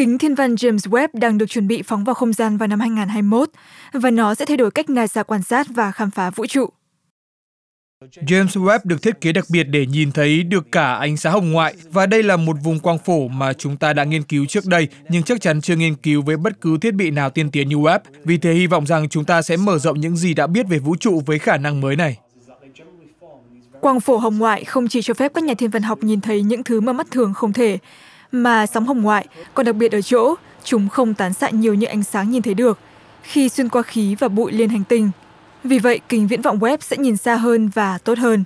Kính thiên văn James Webb đang được chuẩn bị phóng vào không gian vào năm 2021 và nó sẽ thay đổi cách NASA quan sát và khám phá vũ trụ. James Webb được thiết kế đặc biệt để nhìn thấy được cả ánh sáng hồng ngoại và đây là một vùng quang phổ mà chúng ta đã nghiên cứu trước đây nhưng chắc chắn chưa nghiên cứu với bất cứ thiết bị nào tiên tiến như Webb. Vì thế hy vọng rằng chúng ta sẽ mở rộng những gì đã biết về vũ trụ với khả năng mới này. Quang phổ hồng ngoại không chỉ cho phép các nhà thiên văn học nhìn thấy những thứ mà mắt thường không thể, mà sóng hồng ngoại còn đặc biệt ở chỗ chúng không tán xạ nhiều như ánh sáng nhìn thấy được khi xuyên qua khí và bụi liên hành tinh vì vậy kính viễn vọng quét sẽ nhìn xa hơn và tốt hơn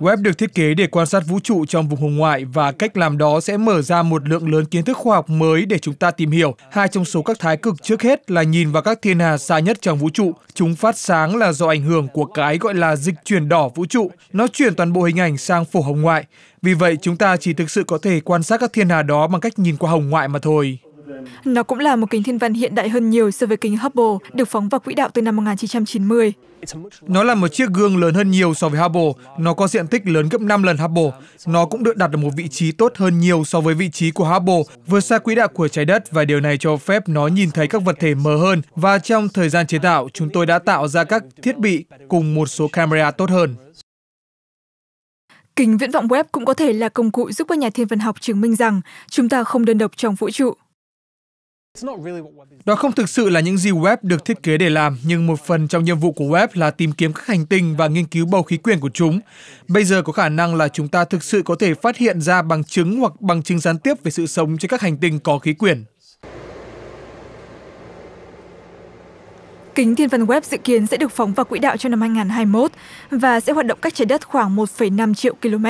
Webb được thiết kế để quan sát vũ trụ trong vùng hồng ngoại và cách làm đó sẽ mở ra một lượng lớn kiến thức khoa học mới để chúng ta tìm hiểu. Hai trong số các thái cực trước hết là nhìn vào các thiên hà xa nhất trong vũ trụ. Chúng phát sáng là do ảnh hưởng của cái gọi là dịch chuyển đỏ vũ trụ. Nó chuyển toàn bộ hình ảnh sang phổ hồng ngoại. Vì vậy, chúng ta chỉ thực sự có thể quan sát các thiên hà đó bằng cách nhìn qua hồng ngoại mà thôi. Nó cũng là một kính thiên văn hiện đại hơn nhiều so với kính Hubble, được phóng vào quỹ đạo từ năm 1990. Nó là một chiếc gương lớn hơn nhiều so với Hubble, nó có diện tích lớn gấp 5 lần Hubble. Nó cũng được đặt ở một vị trí tốt hơn nhiều so với vị trí của Hubble, vượt xa quỹ đạo của trái đất và điều này cho phép nó nhìn thấy các vật thể mờ hơn. Và trong thời gian chế tạo, chúng tôi đã tạo ra các thiết bị cùng một số camera tốt hơn. Kính viễn vọng web cũng có thể là công cụ giúp các nhà thiên văn học chứng minh rằng chúng ta không đơn độc trong vũ trụ. Đó không thực sự là những gì web được thiết kế để làm, nhưng một phần trong nhiệm vụ của web là tìm kiếm các hành tinh và nghiên cứu bầu khí quyển của chúng. Bây giờ có khả năng là chúng ta thực sự có thể phát hiện ra bằng chứng hoặc bằng chứng gián tiếp về sự sống trên các hành tinh có khí quyển. Kính thiên văn web dự kiến sẽ được phóng vào quỹ đạo trong năm 2021 và sẽ hoạt động cách trái đất khoảng 1,5 triệu km.